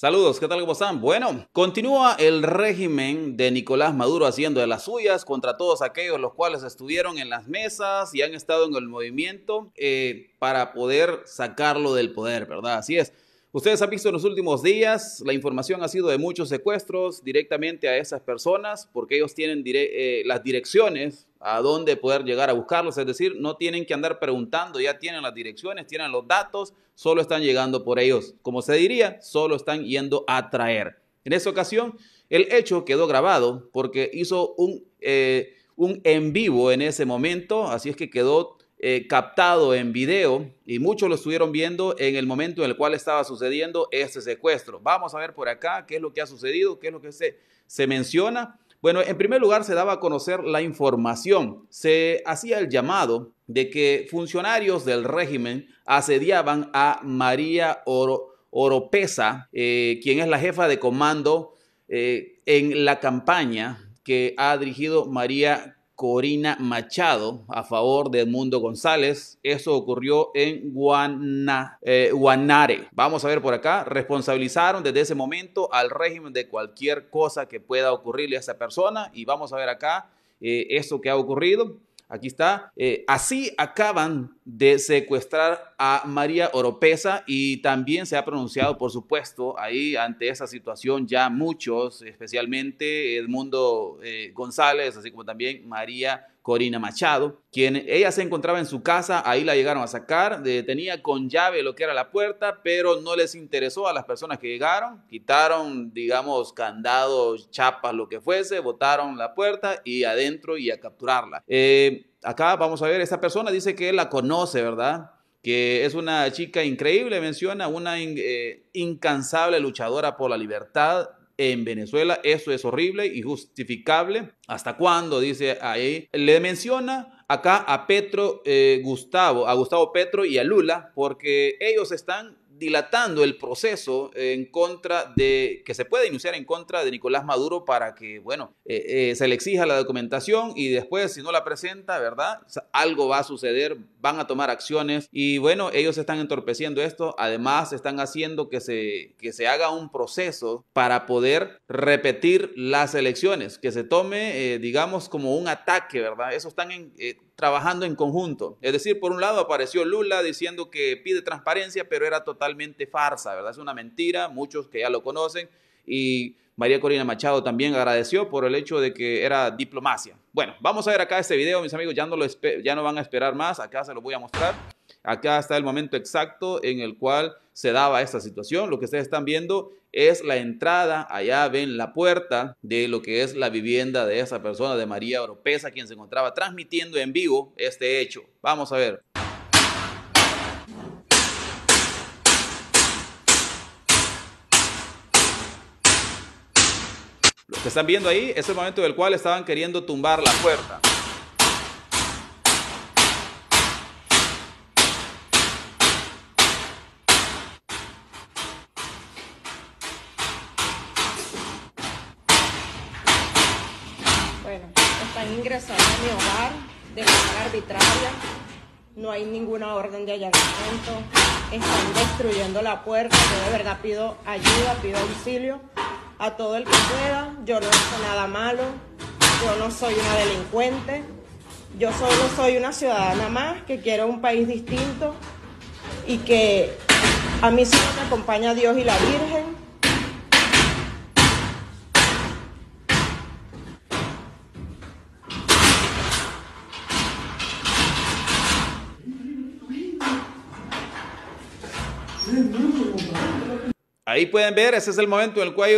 Saludos, ¿qué tal? ¿Cómo están? Bueno, continúa el régimen de Nicolás Maduro haciendo de las suyas contra todos aquellos los cuales estuvieron en las mesas y han estado en el movimiento eh, para poder sacarlo del poder, ¿verdad? Así es. Ustedes han visto en los últimos días, la información ha sido de muchos secuestros directamente a esas personas porque ellos tienen eh, las direcciones a dónde poder llegar a buscarlos, es decir, no tienen que andar preguntando, ya tienen las direcciones, tienen los datos, solo están llegando por ellos, como se diría, solo están yendo a traer. En esa ocasión, el hecho quedó grabado porque hizo un, eh, un en vivo en ese momento, así es que quedó eh, captado en video y muchos lo estuvieron viendo en el momento en el cual estaba sucediendo ese secuestro. Vamos a ver por acá qué es lo que ha sucedido, qué es lo que se, se menciona. Bueno, en primer lugar se daba a conocer la información. Se hacía el llamado de que funcionarios del régimen asediaban a María Oro, Oropesa, eh, quien es la jefa de comando eh, en la campaña que ha dirigido María Corina Machado a favor de Mundo González. Eso ocurrió en eh, Guanare. Vamos a ver por acá. Responsabilizaron desde ese momento al régimen de cualquier cosa que pueda ocurrirle a esa persona. Y vamos a ver acá eh, eso que ha ocurrido. Aquí está. Eh, así acaban de secuestrar a María Oropesa y también se ha pronunciado, por supuesto, ahí ante esa situación ya muchos, especialmente Edmundo eh, González, así como también María Corina Machado, quien ella se encontraba en su casa, ahí la llegaron a sacar, tenía con llave lo que era la puerta, pero no les interesó a las personas que llegaron, quitaron, digamos, candados, chapas, lo que fuese, botaron la puerta y adentro y a capturarla. Eh, acá vamos a ver, esta persona dice que él la conoce, ¿verdad? Que es una chica increíble, menciona, una eh, incansable luchadora por la libertad en Venezuela. Eso es horrible y justificable. ¿Hasta cuándo? Dice ahí. Le menciona acá a Petro eh, Gustavo, a Gustavo Petro y a Lula, porque ellos están dilatando el proceso en contra de, que se puede iniciar en contra de Nicolás Maduro para que, bueno, eh, eh, se le exija la documentación y después, si no la presenta, ¿verdad? algo va a suceder, van a tomar acciones y, bueno, ellos están entorpeciendo esto, además están haciendo que se, que se haga un proceso para poder repetir las elecciones, que se tome, eh, digamos, como un ataque, ¿verdad? Eso están trabajando en conjunto. Es decir, por un lado apareció Lula diciendo que pide transparencia, pero era total totalmente farsa, ¿verdad? Es una mentira, muchos que ya lo conocen. Y María Corina Machado también agradeció por el hecho de que era diplomacia. Bueno, vamos a ver acá este video, mis amigos, ya no, lo ya no van a esperar más, acá se lo voy a mostrar. Acá está el momento exacto en el cual se daba esta situación. Lo que ustedes están viendo es la entrada, allá ven la puerta de lo que es la vivienda de esa persona, de María Oropesa, quien se encontraba transmitiendo en vivo este hecho. Vamos a ver. están viendo ahí es el momento del cual estaban queriendo tumbar la puerta. Bueno, están ingresando a mi hogar de manera arbitraria. No hay ninguna orden de allanamiento. Están destruyendo la puerta. Yo de verdad pido ayuda, pido auxilio a todo el que pueda. Yo no soy nada malo, yo no soy una delincuente, yo solo soy una ciudadana más que quiero un país distinto y que a mí solo me acompaña Dios y la Virgen. Ahí pueden ver, ese es el momento en el cual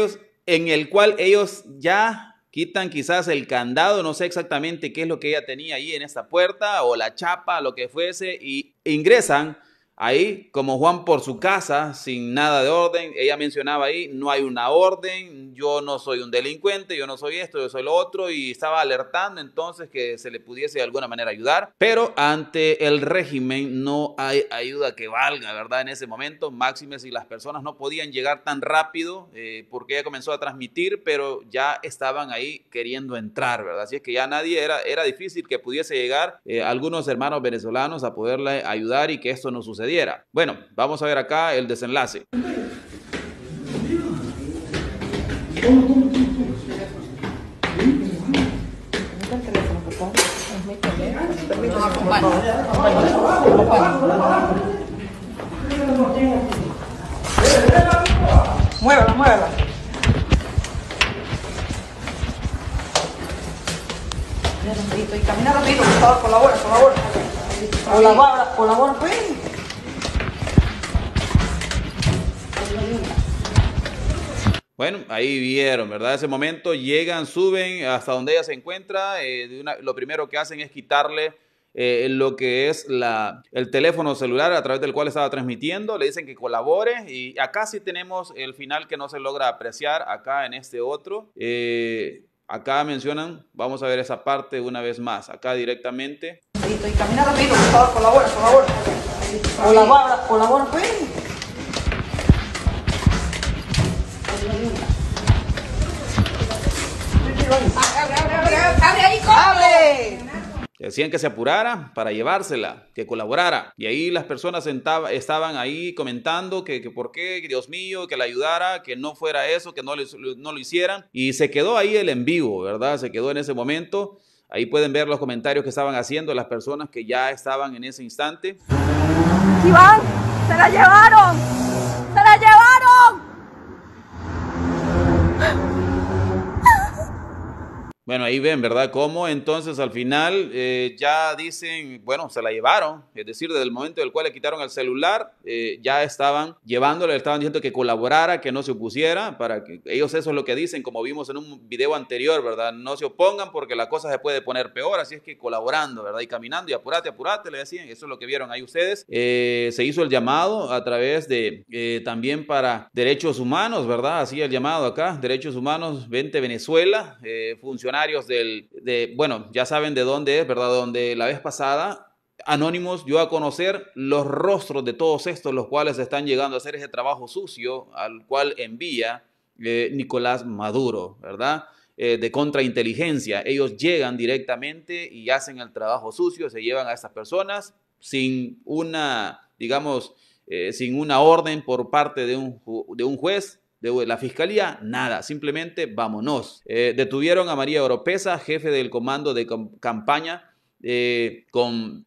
en el cual ellos ya quitan quizás el candado, no sé exactamente qué es lo que ella tenía ahí en esta puerta o la chapa, lo que fuese, y ingresan ahí como Juan por su casa sin nada de orden. Ella mencionaba ahí, no hay una orden, yo no soy un delincuente, yo no soy esto, yo soy lo otro, y estaba alertando entonces que se le pudiese de alguna manera ayudar, pero ante el régimen no hay ayuda que valga, ¿verdad? En ese momento, máxime si las personas no podían llegar tan rápido, eh, porque ya comenzó a transmitir, pero ya estaban ahí queriendo entrar, ¿verdad? Así es que ya nadie era, era difícil que pudiese llegar eh, algunos hermanos venezolanos a poderle ayudar y que esto no sucediera. Bueno, vamos a ver acá el desenlace. ¿Cómo, cómo, Y camina rápido, por favor, colabora, colabora. Colabora, colabora, bueno, ahí vieron, ¿verdad? Ese momento llegan, suben hasta donde ella se encuentra. Eh, lo primero que hacen es quitarle eh, lo que es la, el teléfono celular a través del cual estaba transmitiendo. Le dicen que colabore y acá sí tenemos el final que no se logra apreciar acá en este otro. Eh, acá mencionan, vamos a ver esa parte una vez más, acá directamente. camina rápido, por colabora, colabora. Colabora, colabora, pues. Decían que se apurara para llevársela, que colaborara. Y ahí las personas estaban ahí comentando que, por qué, Dios mío, que la ayudara, que no fuera eso, que no, no lo hicieran. Y se quedó ahí el en vivo, ¿verdad? Se quedó en ese momento. Ahí pueden ver los comentarios que estaban haciendo las personas que ya estaban en ese instante. Iván, se la llevaron. Bueno, ahí ven, ¿verdad? Cómo entonces al final eh, ya dicen, bueno, se la llevaron, es decir, desde el momento del cual le quitaron el celular, eh, ya estaban llevándole, le estaban diciendo que colaborara, que no se opusiera, para que ellos eso es lo que dicen, como vimos en un video anterior, ¿verdad? No se opongan porque la cosa se puede poner peor, así es que colaborando, ¿verdad? Y caminando y apurate, apurate, le decían, eso es lo que vieron ahí ustedes. Eh, se hizo el llamado a través de también para derechos humanos, ¿verdad? Así el llamado acá, derechos humanos, 20 Venezuela, funcionarios de, bueno, ya saben de dónde es, ¿verdad? Donde la vez pasada Anónimos dio a conocer los rostros de todos estos, los cuales están llegando a hacer ese trabajo sucio al cual envía eh, Nicolás Maduro, ¿verdad? Eh, de contrainteligencia. Ellos llegan directamente y hacen el trabajo sucio, se llevan a estas personas sin una, digamos, eh, sin una orden por parte de de un juez, de e, la fiscalía, nada, simplemente vámonos. Eh, detuvieron a María Oropesa, jefe del comando de campaña eh, con,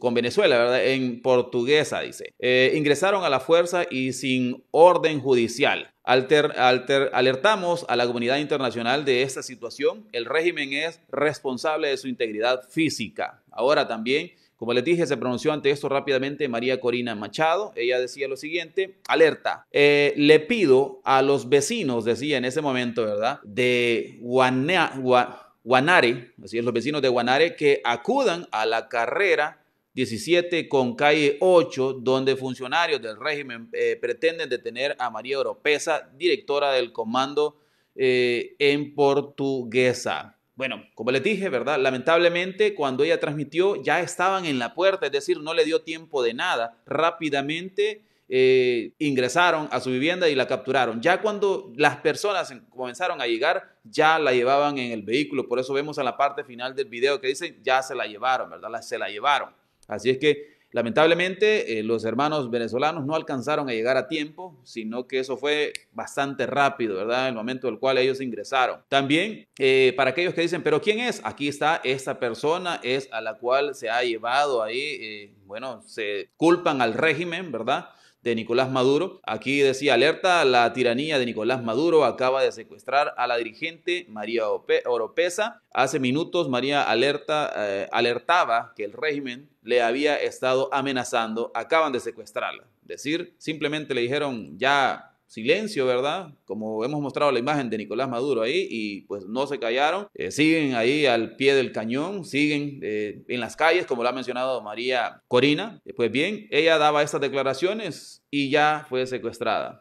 con, Venezuela, ¿verdad? En portuguesa, dice. Eh, ingresaron a la fuerza y sin orden judicial. alertamos a la comunidad internacional de esta situación. El régimen es responsable de su integridad física. Ahora también como les dije, se pronunció ante esto rápidamente María Corina Machado. Ella decía lo siguiente, alerta, eh, le pido a los vecinos, decía en ese momento, ¿verdad? De Guanare, así es, los vecinos de Guanare, que acudan a la carrera 17 con calle 8, donde funcionarios del régimen eh, pretenden detener a María Oropesa, directora del comando eh, en portuguesa. Bueno, como les dije, ¿verdad? Lamentablemente, cuando ella transmitió, ya estaban en la puerta, es decir, no le dio tiempo de nada. Rápidamente eh, ingresaron a su vivienda y la capturaron. Ya cuando las personas comenzaron a llegar, ya la llevaban en el vehículo. Por eso vemos en la parte final del video que dice, ya se la llevaron, ¿verdad? se la llevaron. Así es que Lamentablemente, eh, los hermanos venezolanos no alcanzaron a llegar a tiempo, sino que eso fue bastante rápido, ¿verdad? El momento del cual ellos ingresaron. También, eh, para aquellos que dicen, pero ¿quién es? Aquí está esta persona, es a la cual se ha llevado ahí, eh, bueno, se culpan al régimen, ¿verdad? de Nicolás Maduro. Aquí decía, alerta, la tiranía de Nicolás Maduro acaba de secuestrar a la dirigente María Oropesa. Hace minutos María alerta, eh, alertaba que el régimen le había estado amenazando, acaban de secuestrarla. Es decir, simplemente le dijeron, ya silencio, ¿verdad? Como hemos mostrado la imagen de Nicolás Maduro ahí, y pues no se callaron, eh, siguen ahí al pie del cañón, siguen eh, en las calles, como lo ha mencionado María Corina. Eh, pues bien, ella daba estas declaraciones y ya fue secuestrada.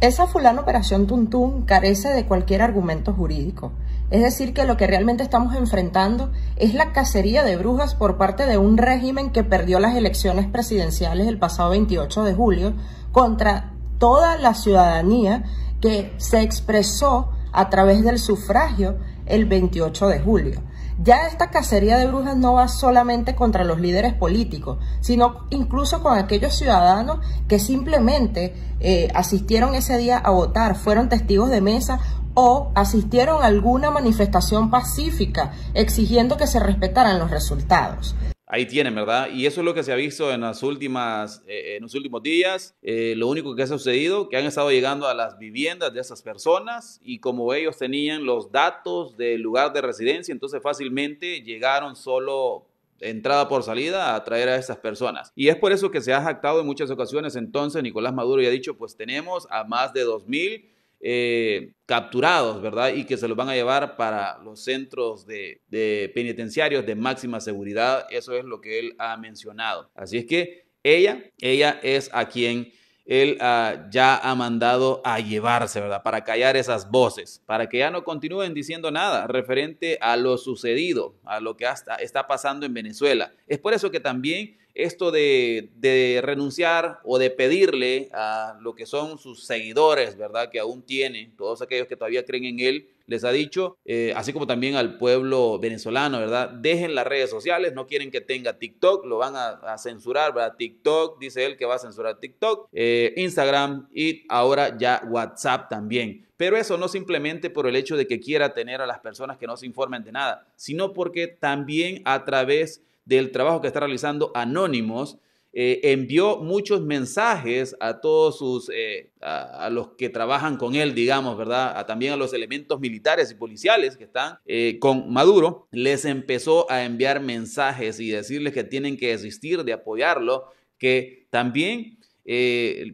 Esa fulana operación Tuntún carece de cualquier argumento jurídico. Es decir, que lo que realmente estamos enfrentando es la cacería de brujas por parte de un régimen que perdió las elecciones presidenciales el pasado 28 de julio contra toda la ciudadanía que se expresó a través del sufragio el 28 de julio. Ya esta cacería de brujas no va solamente contra los líderes políticos, sino incluso con aquellos ciudadanos que simplemente eh, asistieron ese día a votar, fueron testigos de mesa o asistieron a alguna manifestación pacífica exigiendo que se respetaran los resultados. Ahí tienen, ¿verdad? Y eso es lo que se ha visto en, las últimas, eh, eh, en los últimos días. Eh, lo único que ha sucedido, que han estado llegando a las viviendas de esas personas y como ellos tenían los datos del lugar de residencia, entonces fácilmente llegaron solo entrada por salida a traer a esas personas. Y es por eso que se ha jactado en muchas ocasiones entonces Nicolás Maduro ya ha dicho, pues tenemos a más de 2.000 eh, capturados, ¿verdad? Y que se los van a llevar para los centros de, penitenciarios de máxima seguridad. Eso es lo que él ha mencionado. Así es que ella, ella es a quien él ah, ya ha mandado a llevarse, ¿verdad? Para callar esas voces, para que ya no continúen diciendo nada referente a lo sucedido, a lo que hasta está pasando en Venezuela. Es por eso que también esto de, renunciar o de pedirle a lo que son sus seguidores, ¿verdad? Que aún tiene, todos aquellos que todavía creen en él, les ha dicho, eh, así como también al pueblo venezolano, ¿verdad? Dejen las redes sociales, no quieren que tenga TikTok, lo van a, censurar, ¿verdad? TikTok, dice él que va a censurar TikTok, eh, Instagram y ahora ya WhatsApp también. Pero eso no simplemente por el hecho de que quiera tener a las personas que no se informen de nada, sino porque también a través del trabajo que está realizando Anónimos, eh, envió muchos mensajes a todos sus, eh, a, los que trabajan con él, digamos, ¿verdad? también a los elementos militares y policiales que están eh, con Maduro, les empezó a enviar mensajes y decirles que tienen que desistir de apoyarlo, que también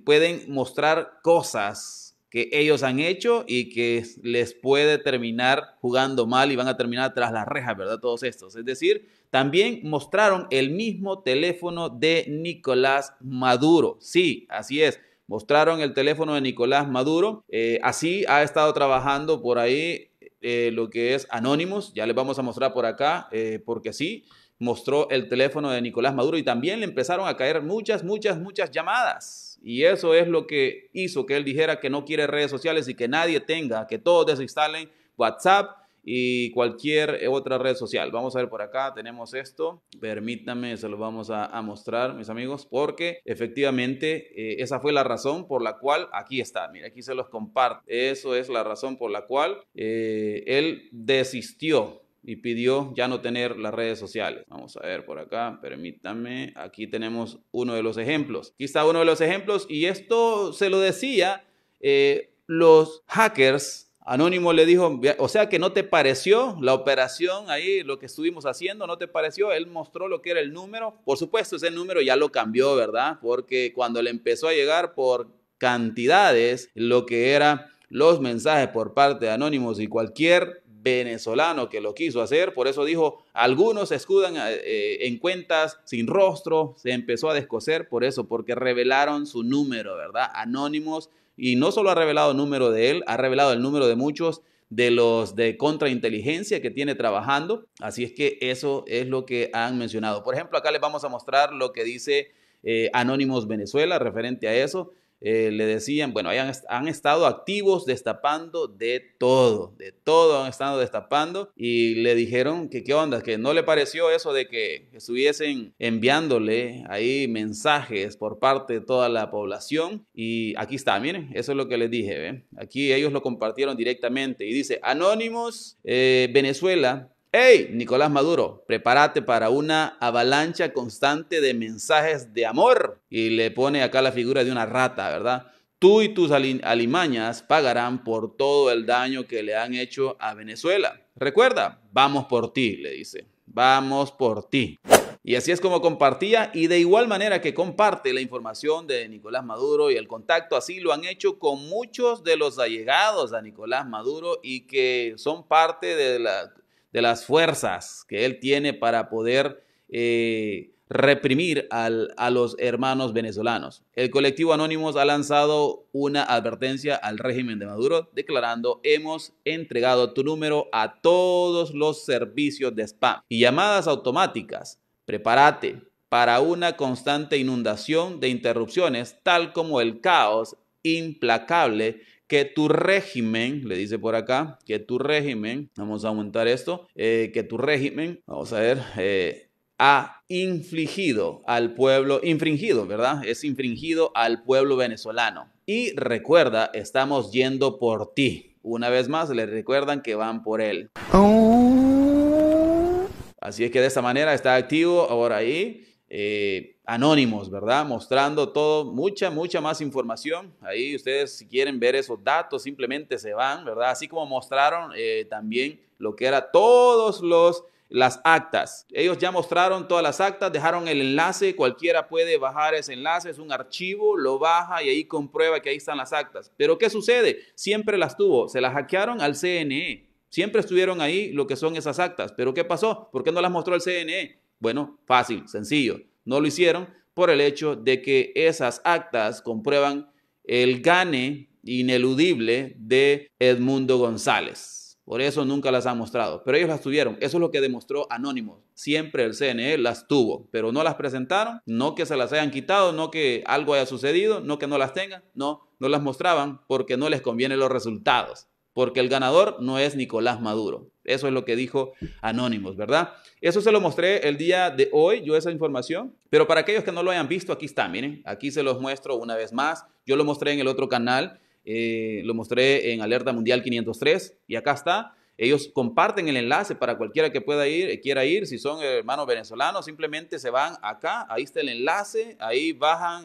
pueden mostrar cosas que ellos han hecho y que les puede terminar jugando mal y van a terminar tras las rejas, ¿verdad? Todos estos. Es decir, también mostraron el mismo teléfono de Nicolás Maduro. Sí, así es. Mostraron el teléfono de Nicolás Maduro. Eh, así ha estado trabajando por ahí eh, lo que es Anonymous. Ya les vamos a mostrar por acá, eh, porque sí mostró el teléfono de Nicolás Maduro y también le empezaron a caer muchas, muchas, muchas llamadas. Y eso es lo que hizo que él dijera que no quiere redes sociales y que nadie tenga, que todos desinstalen WhatsApp y cualquier eh, otra red social. Vamos a ver por acá, tenemos esto. Permítanme, se lo vamos a, mostrar, mis amigos, porque efectivamente eh, esa fue la razón por la cual, aquí está, mira, aquí se los comparto. Eso es la razón por la cual eh, él desistió y pidió ya no tener las redes sociales. Vamos a ver por acá, permítanme. Aquí tenemos uno de los ejemplos. Aquí está uno de los ejemplos y esto se lo decía eh, los hackers. Anónimo le dijo, o sea que no te pareció la operación ahí, lo que estuvimos haciendo, no te pareció. Él mostró lo que era el número. Por supuesto, ese número ya lo cambió, ¿verdad? Porque cuando le empezó a llegar por cantidades lo que eran los mensajes por parte de Anónimos y cualquier venezolano que lo quiso hacer, por eso dijo, algunos se escudan eh, eh, en cuentas sin rostro, se empezó a descoser por eso, porque revelaron su número, ¿verdad? Anónimos, y no solo ha revelado el número de él, ha revelado el número de muchos de los de contrainteligencia que tiene trabajando, así es que eso es lo que han mencionado. Por ejemplo, acá les vamos a mostrar lo que dice eh, Anónimos Venezuela referente a eso. Eh, le decían, bueno, han estado activos destapando de todo, de todo han estado destapando y le dijeron que qué onda, que no le pareció eso de que estuviesen enviándole ahí mensajes por parte de toda la población y aquí está, miren, eso es lo que les dije, aquí ellos lo compartieron directamente y dice, Anónimos eh, Venezuela Hey, Nicolás Maduro, prepárate para una avalancha constante de mensajes de amor. Y le pone acá la figura de una rata, ¿verdad? Tú y tus alimañas pagarán por todo el daño que le han hecho a Venezuela. Recuerda, vamos por ti, le dice. Vamos por ti. Y así es como compartía y de igual manera que comparte la información de Nicolás Maduro y el contacto, así lo han hecho con muchos de los allegados a Nicolás Maduro y que son parte de la de las fuerzas que él tiene para poder eh, reprimir a los hermanos venezolanos. El colectivo Anónimos ha lanzado una advertencia al régimen de Maduro declarando hemos entregado tu número a todos los servicios de spam y llamadas automáticas. Prepárate para una constante inundación de interrupciones, tal como el caos implacable que tu régimen, le dice por acá, que tu régimen, vamos a aumentar esto, eh, que tu régimen, vamos a ver, eh, ha infligido al pueblo, infringido, ¿verdad? Es infringido al pueblo venezolano. Y recuerda, estamos yendo por ti. Una vez más, le recuerdan que van por él. Oh. Así es que de esta manera está activo ahora ahí. Eh, anónimos, ¿verdad? Mostrando todo, mucha, mucha más información. Ahí ustedes si quieren ver esos datos, simplemente se van, ¿verdad? Así como mostraron eh, también lo que era todos los las actas. Ellos ya mostraron todas las actas, dejaron el enlace, cualquiera puede bajar ese enlace, es un archivo, lo baja y ahí comprueba que ahí están las actas. Pero ¿qué sucede? Siempre las tuvo, se las hackearon al CNE, siempre estuvieron ahí lo que son esas actas, pero ¿qué pasó? ¿Por qué no las mostró el CNE? Bueno, fácil, sencillo. No lo hicieron por el hecho de que esas actas comprueban el gane ineludible de Edmundo González. Por eso nunca las han mostrado, pero ellos las tuvieron. Eso es lo que demostró Anónimos. Siempre el CNE las tuvo, pero no las presentaron, no que se las hayan quitado, no que algo haya sucedido, no que no las tengan, no, no las mostraban porque no les convienen los resultados porque el ganador no es Nicolás Maduro. Eso es lo que dijo Anónimos, ¿verdad? Eso se lo mostré el día de hoy, yo esa información, pero para aquellos que no lo hayan visto, aquí está, miren, aquí se los muestro una vez más. Yo lo mostré en el otro canal, eh, lo mostré en Alerta Mundial 503 y acá está. Ellos comparten el enlace para cualquiera que pueda ir, eh, quiera ir. Si son eh, hermanos venezolanos, simplemente se van acá, ahí está el enlace, ahí bajan,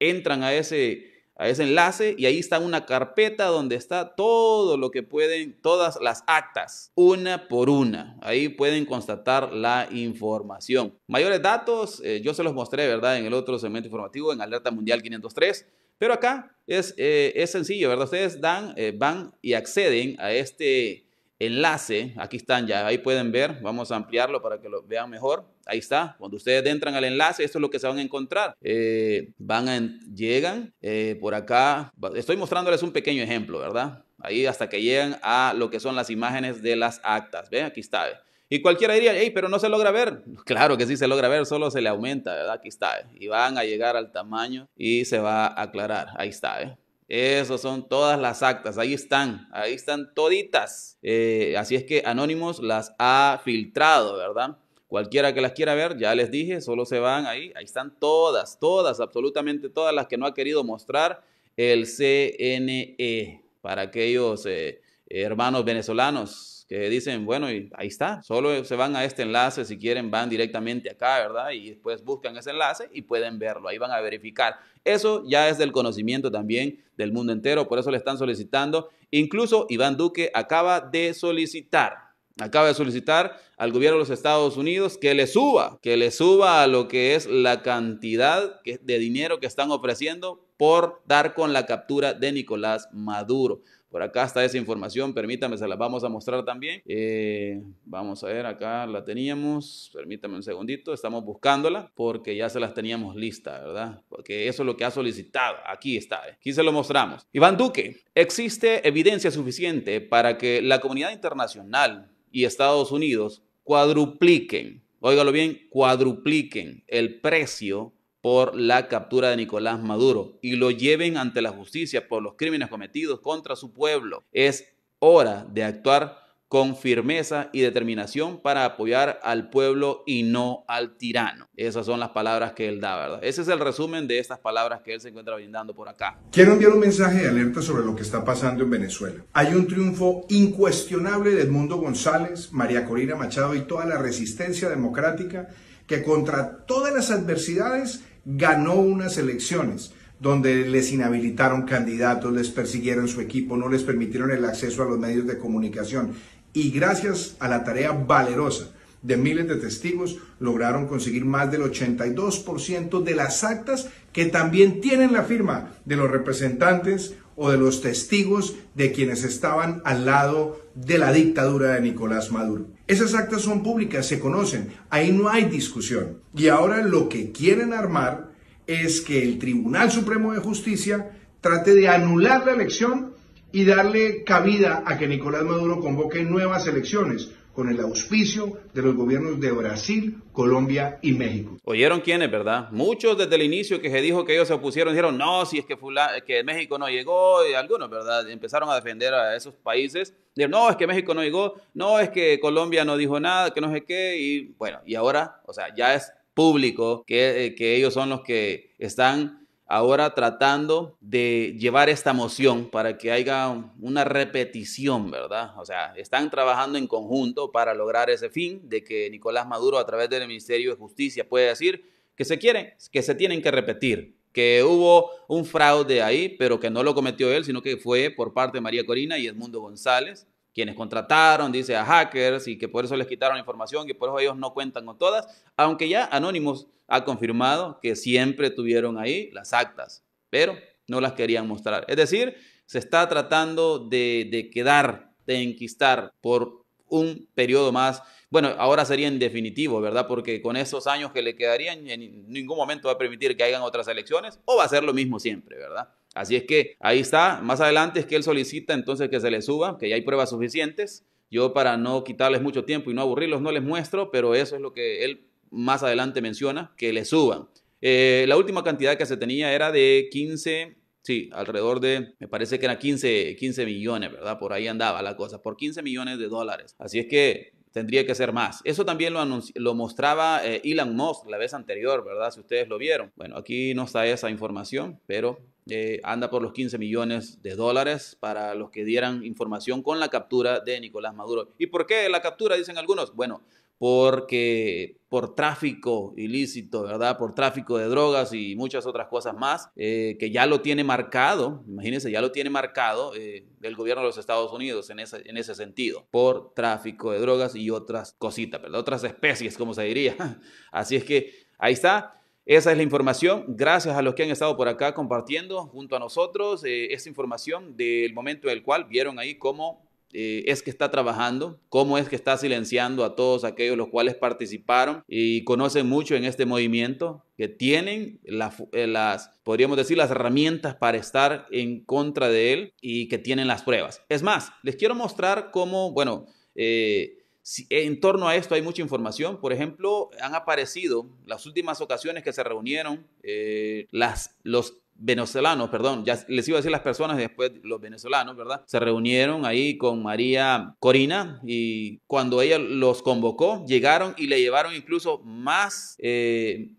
entran a ese a ese enlace y ahí está una carpeta donde está todo lo que pueden, todas las actas, una por una. Ahí pueden constatar la información. Mayores datos, eh, yo se los mostré, ¿verdad? En el otro segmento informativo, en Alerta Mundial 503. Pero acá es, eh, es sencillo, ¿verdad? Ustedes dan, eh, van y acceden a este enlace, aquí están ya, ahí pueden ver, vamos a ampliarlo para que lo vean mejor, ahí está, cuando ustedes entran al enlace, esto es lo que se van a encontrar, eh, van a, llegan eh, por acá, estoy mostrándoles un pequeño ejemplo, ¿verdad? Ahí hasta que llegan a lo que son las imágenes de las actas, ven, aquí está, Y cualquiera diría, hey, pero no se logra ver. Claro que sí se logra ver, solo se le aumenta, ¿verdad? Aquí está. Y van a llegar al tamaño y se va a aclarar. Ahí está, ¿eh? Esas son todas las actas, ahí están, ahí están toditas. Eh, así es que Anónimos las ha filtrado, ¿verdad? Cualquiera que las quiera ver, ya les dije, solo se van ahí, ahí están todas, todas, absolutamente todas las que no ha querido mostrar el CNE para aquellos eh, hermanos venezolanos que dicen, bueno, y ahí está, solo se van a este enlace, si quieren van directamente acá, ¿verdad? Y después buscan ese enlace y pueden verlo, ahí van a verificar. Eso ya es del conocimiento también del mundo entero, por eso le están solicitando. Incluso Iván Duque acaba de solicitar acaba de solicitar al gobierno de los Estados Unidos que le suba, que le suba a lo que es la cantidad de dinero que están ofreciendo por dar con la captura de Nicolás Maduro. Por acá está esa información, permítame, se la vamos a mostrar también. Eh, vamos a ver, acá la teníamos, permítame un segundito, estamos buscándola porque ya se las teníamos lista, ¿verdad? Porque eso es lo que ha solicitado, aquí está, eh. aquí se lo mostramos. Iván Duque, existe evidencia suficiente para que la comunidad internacional y Estados Unidos cuadrupliquen, óigalo bien, cuadrupliquen el precio por la captura de Nicolás Maduro y lo lleven ante la justicia por los crímenes cometidos contra su pueblo. Es hora de actuar con firmeza y determinación para apoyar al pueblo y no al tirano. Esas son las palabras que él da, ¿verdad? Ese es el resumen de estas palabras que él se encuentra brindando por acá. Quiero enviar un mensaje de alerta sobre lo que está pasando en Venezuela. Hay un triunfo incuestionable de Edmundo González, María Corina Machado y toda la resistencia democrática que contra todas las adversidades ganó unas elecciones donde les inhabilitaron candidatos, les persiguieron su equipo, no les permitieron el acceso a los medios de comunicación. Y gracias a la tarea valerosa de miles de testigos, lograron conseguir más del 82% de las actas que también tienen la firma de los representantes o de los testigos de quienes estaban al lado de la dictadura de Nicolás Maduro. Esas actas son públicas, se conocen, ahí no hay discusión. Y ahora lo que quieren armar es que el Tribunal Supremo de Justicia trate de anular la elección y darle cabida a que Nicolás Maduro convoque nuevas elecciones con el auspicio de los gobiernos de Brasil, Colombia y México. ¿Oyeron quiénes, verdad? Muchos desde el inicio que se dijo que ellos se opusieron, dijeron, no, si es que, que México no llegó, y algunos, ¿verdad? Empezaron a defender a esos países, dijeron, no, es que México no llegó, no, es que Colombia no dijo nada, que no sé qué, y bueno, y ahora, o sea, ya es público que, eh, que ellos son los que están ahora tratando de llevar esta moción para que haya una repetición, ¿verdad? O sea, están trabajando en conjunto para lograr ese fin de que Nicolás Maduro a través del Ministerio de Justicia puede decir que se quieren, que se tienen que repetir, que hubo un fraude ahí, pero que no lo cometió él, sino que fue por parte de María Corina y Edmundo González, quienes contrataron, dice, a hackers y que por eso les quitaron información, y por eso ellos no cuentan con todas, aunque ya Anónimos ha confirmado que siempre tuvieron ahí las actas, pero no las querían mostrar. Es decir, se está tratando de, de quedar, de enquistar por un periodo más bueno, ahora sería en definitivo, ¿verdad? Porque con esos años que le quedarían, en ningún momento va a permitir que hagan otras elecciones o va a ser lo mismo siempre, ¿verdad? Así es que ahí está, más adelante es que él solicita entonces que se le suba, que ya hay pruebas suficientes. Yo para no quitarles mucho tiempo y no aburrirlos no les muestro, pero eso es lo que él más adelante menciona, que le suban. Eh, la última cantidad que se tenía era de 15, sí, alrededor de, me parece que era 15, 15 millones, ¿verdad? Por ahí andaba la cosa, por 15 millones de dólares. Así es que tendría que ser más. Eso también lo, lo mostraba eh, Elon Musk la vez anterior, ¿verdad? Si ustedes lo vieron. Bueno, aquí no está esa información, pero eh, anda por los 15 millones de dólares para los que dieran información con la captura de Nicolás Maduro. ¿Y por qué la captura? Dicen algunos. Bueno, porque por tráfico ilícito, ¿verdad? Por tráfico de drogas y muchas otras cosas más, eh, que ya lo tiene marcado, imagínense, ya lo tiene marcado eh, el gobierno de los Estados Unidos en ese, en ese sentido, por tráfico de drogas y otras cositas, ¿verdad? Otras especies, como se diría. Así es que ahí está. Esa es la información. Gracias a los que han estado por acá compartiendo junto a nosotros eh, esa información del momento en el cual vieron ahí cómo eh, es que está trabajando, cómo es que está silenciando a todos aquellos los cuales participaron y conocen mucho en este movimiento, que tienen eh, las, podríamos decir, las herramientas para estar en contra de él y que tienen las pruebas. Es más, les quiero mostrar cómo, bueno, eh, en torno a esto hay mucha información. Por ejemplo, han aparecido las últimas ocasiones que se reunieron las, los venezolanos, perdón, ya les iba a decir las personas después, los venezolanos, ¿verdad? Se reunieron ahí con María Corina y cuando ella los convocó, llegaron y le llevaron incluso más... Eh,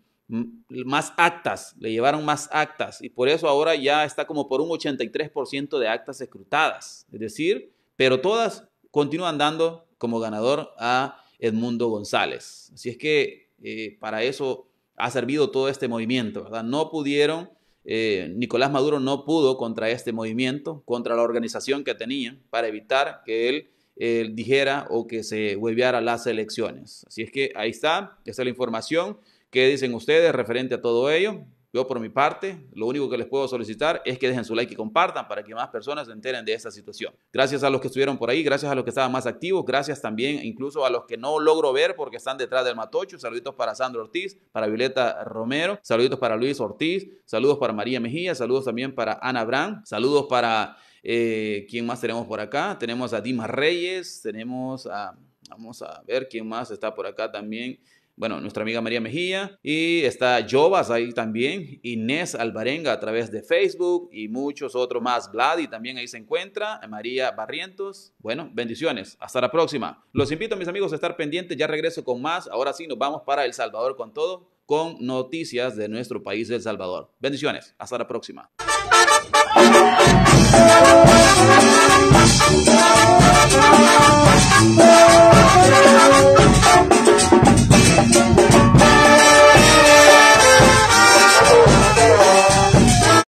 más actas, le llevaron más actas y por eso ahora ya está como por un 83% de actas escrutadas, es decir, pero todas continúan dando como ganador a Edmundo González. Así es que eh, para eso ha servido todo este movimiento, ¿verdad? No pudieron eh, Nicolás Maduro no pudo contra este movimiento, contra la organización que tenía para evitar que él eh, dijera o que se hueveara las elecciones. Así es que ahí está, esa es la información. ¿Qué dicen ustedes referente a todo ello? Yo por mi parte, lo único que les puedo solicitar es que dejen su like y compartan para que más personas se enteren de esta situación. Gracias a los que estuvieron por ahí, gracias a los que estaban más activos, gracias también incluso a los que no logro ver porque están detrás del matocho. Saluditos para Sandro Ortiz, para Violeta Romero, saluditos para Luis Ortiz, saludos para María Mejía, saludos también para Ana Brand, saludos para... Eh, ¿Quién más tenemos por acá? Tenemos a Dimas Reyes, tenemos a... Vamos a ver quién más está por acá también bueno, nuestra amiga María Mejía, y está Jovas ahí también, Inés Albarenga a través de Facebook y muchos otros más, Vladi también ahí se encuentra, María Barrientos, bueno, bendiciones, hasta la próxima. Los invito mis amigos a estar pendientes, ya regreso con más, ahora sí nos vamos para El Salvador con todo, con noticias de nuestro país, El Salvador. Bendiciones, hasta la próxima.